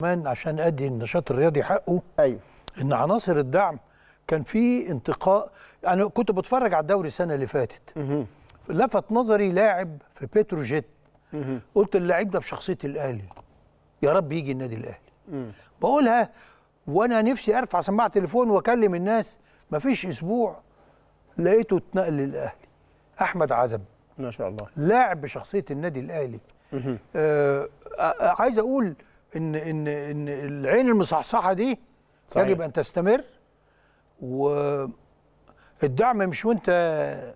كمان عشان ادي النشاط الرياضي حقه ايوه ان عناصر الدعم كان في انتقاء انا كنت بتفرج على الدوري السنه اللي فاتت مه. لفت نظري لاعب في بتروجيت مه. قلت اللاعب ده بشخصيه الاهلي يا رب يجي النادي الاهلي بقولها وانا نفسي ارفع سماعه تليفون واكلم الناس مفيش اسبوع لقيته اتنقل للاهلي احمد عزب ما شاء الله لاعب بشخصيه النادي الاهلي آه،, آه عايز اقول ان ان ان العين المصحصحه دي صحيح. يجب ان تستمر والدعم مش وانت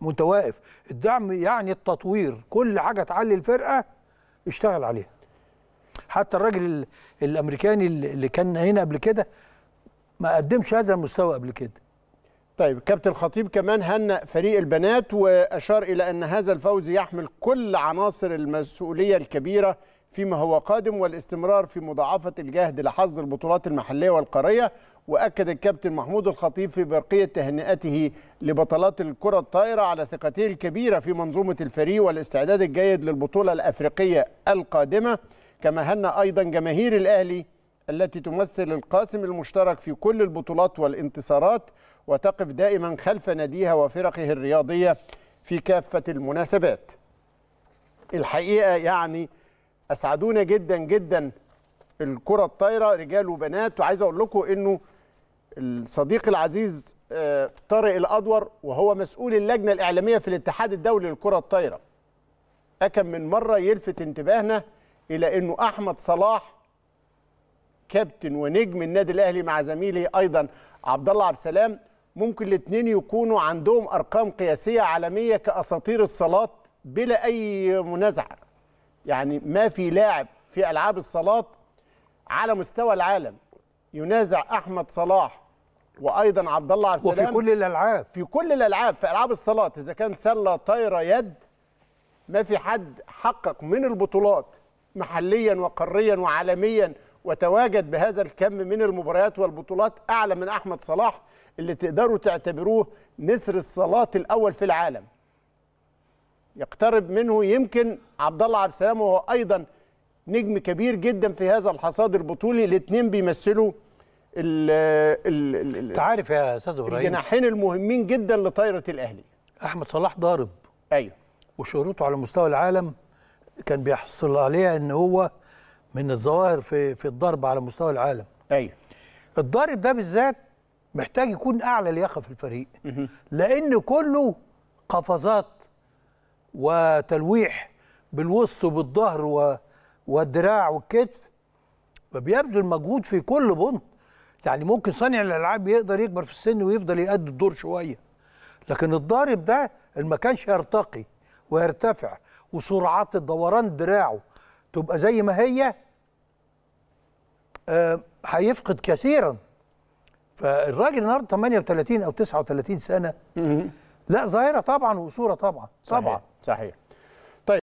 متواقف الدعم يعني التطوير كل حاجه تعلي الفرقه اشتغل عليها حتى الراجل الامريكاني اللي كان هنا قبل كده ما قدمش هذا المستوى قبل كده طيب كابتن الخطيب كمان هنأ فريق البنات وأشار إلى أن هذا الفوز يحمل كل عناصر المسؤولية الكبيرة فيما هو قادم والاستمرار في مضاعفة الجهد لحظ البطولات المحلية والقارية وأكد الكابتن محمود الخطيب في برقية تهنئته لبطلات الكرة الطائرة على ثقته الكبيرة في منظومة الفريق والاستعداد الجيد للبطولة الأفريقية القادمة كما هنأ أيضا جماهير الأهلي التي تمثل القاسم المشترك في كل البطولات والانتصارات وتقف دائما خلف ناديها وفرقه الرياضية في كافة المناسبات الحقيقة يعني أسعدونا جدا جدا الكرة الطايرة رجال وبنات وعايز أقول لكم أنه الصديق العزيز آه، طارق الأدور وهو مسؤول اللجنة الإعلامية في الاتحاد الدولي للكرة الطايرة أكم من مرة يلفت انتباهنا إلى أنه أحمد صلاح كابتن ونجم النادي الأهلي مع زميله أيضا عبد الله عبد السلام ممكن الاثنين يكونوا عندهم ارقام قياسيه عالميه كاساطير الصالات بلا اي منازعه يعني ما في لاعب في العاب الصالات على مستوى العالم ينازع احمد صلاح وايضا عبد الله عبد السلام وفي كل الالعاب في كل الالعاب في العاب الصالات اذا كان سله طايره يد ما في حد حقق من البطولات محليا وقاريا وعالميا وتواجد بهذا الكم من المباريات والبطولات اعلى من احمد صلاح اللي تقدروا تعتبروه نسر الصلاه الاول في العالم يقترب منه يمكن عبد الله عبد السلام وهو ايضا نجم كبير جدا في هذا الحصاد البطولي الاثنين بيمثلوا انت عارف يا استاذ ابراهيم الجناحين المهمين جدا لطايره الاهلي احمد صلاح ضارب ايوه وشروطه على مستوى العالم كان بيحصل عليها ان هو من الظواهر في في الضرب على مستوى العالم ايوه الضارب ده بالذات محتاج يكون اعلى لياقه في الفريق لان كله قفزات وتلويح بالوسط وبالظهر و... والدراع والكتف فبيبذل مجهود في كل بنط يعني ممكن صانع الالعاب يقدر يكبر في السن ويفضل يأدي الدور شويه لكن الضارب ده ما كانش يرتقي ويرتفع وسرعات الدوران دراعه تبقى زي ما هي آه، هيفقد كثيرا فالراجل النهارده 38 او 39 سنه لا ظاهره طبعا وصوره طبعا طبعا صحيح, صحيح.